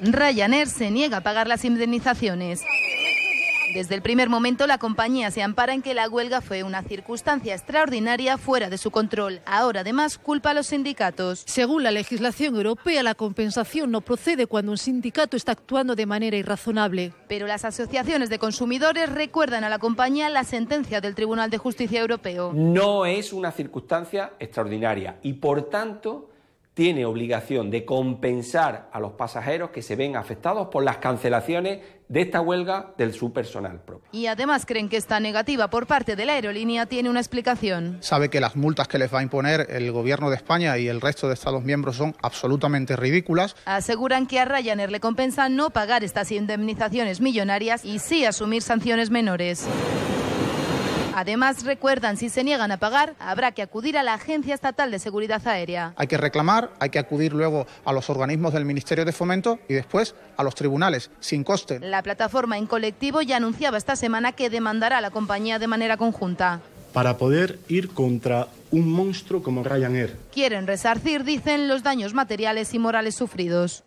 Ryanair se niega a pagar las indemnizaciones. Desde el primer momento, la compañía se ampara en que la huelga fue una circunstancia extraordinaria fuera de su control. Ahora, además, culpa a los sindicatos. Según la legislación europea, la compensación no procede cuando un sindicato está actuando de manera irrazonable. Pero las asociaciones de consumidores recuerdan a la compañía la sentencia del Tribunal de Justicia Europeo. No es una circunstancia extraordinaria y, por tanto, tiene obligación de compensar a los pasajeros que se ven afectados por las cancelaciones de esta huelga del su personal propio. Y además creen que esta negativa por parte de la aerolínea tiene una explicación. Sabe que las multas que les va a imponer el gobierno de España y el resto de Estados miembros son absolutamente ridículas. Aseguran que a Ryanair le compensa no pagar estas indemnizaciones millonarias y sí asumir sanciones menores. Además, recuerdan, si se niegan a pagar, habrá que acudir a la Agencia Estatal de Seguridad Aérea. Hay que reclamar, hay que acudir luego a los organismos del Ministerio de Fomento y después a los tribunales, sin coste. La plataforma en colectivo ya anunciaba esta semana que demandará a la compañía de manera conjunta para poder ir contra un monstruo como Ryanair. Quieren resarcir, dicen, los daños materiales y morales sufridos.